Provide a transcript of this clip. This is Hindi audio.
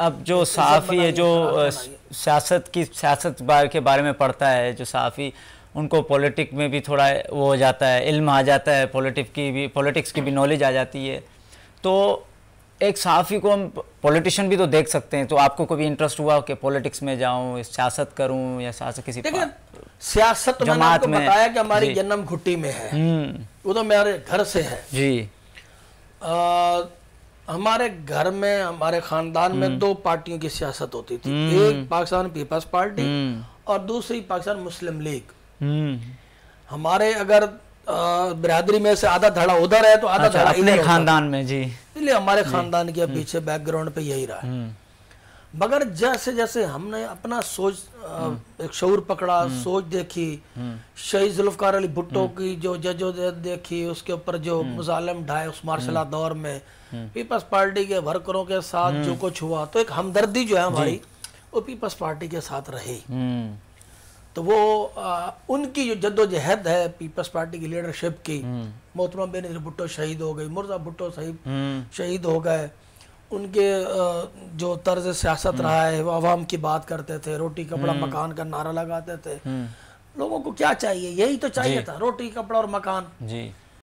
अब जो साफ़ी है जो हाँ, सियासत की सियासत बार के बारे में पढ़ता है जो साफ़ी उनको पॉलिटिक में भी थोड़ा वो हो जाता है इल्म आ जाता है पॉलिटिक की भी पॉलिटिक्स की भी नॉलेज आ जाती है तो एक साफ़ी को हम पॉलिटिशियन भी तो देख सकते हैं तो आपको कभी इंटरेस्ट हुआ कि पॉलिटिक्स में जाऊं सियासत करूं या सियासत किसी सियासत तो जमात में बताया कि हमारी जन्म घुट्टी में है हम्म। वो तो मेरे घर से है जी हमारे घर में हमारे खानदान में हम्म। दो पार्टियों की सियासत होती थी हम्म। एक पाकिस्तान पीपल्स पार्टी हम्म। और दूसरी पाकिस्तान मुस्लिम लीग हमारे अगर बिरादरी में से आधा धड़ा उधर है तो आधा अच्छा, धड़ा अपने खानदान में जी इसलिए हमारे खानदान के पीछे बैकग्राउंड पे यही रहा है मगर जैसे जैसे हमने अपना सोच एक शौर पकड़ा हम्म। सोच देखी हम्म। शहीद जुल्फकार अली भुट्टो हम्म। की जो जजोजहद देखी उसके ऊपर जो मुजालम ढाए उस मार्शल दौर में पीपल्स पार्टी के वर्करों के साथ जो कुछ हुआ तो एक हमदर्दी जो है हमारी वो पीपल्स पार्टी के साथ रही तो वो आ, उनकी जो जद्दोजहद है पीपल्स पार्टी की लीडरशिप की मोहतरमा बेनजीर भुट्टो शहीद हो गई मुर्जा भुट्टो शहीद हो गए उनके जो तर्ज सियासत हम्म। रहा है वो आवाम की बात करते थे रोटी कपड़ा हम्म। मकान का नारा लगाते थे हम्म। लोगों को क्या चाहिए यही तो चाहिए था रोटी कपड़ा और मकान जी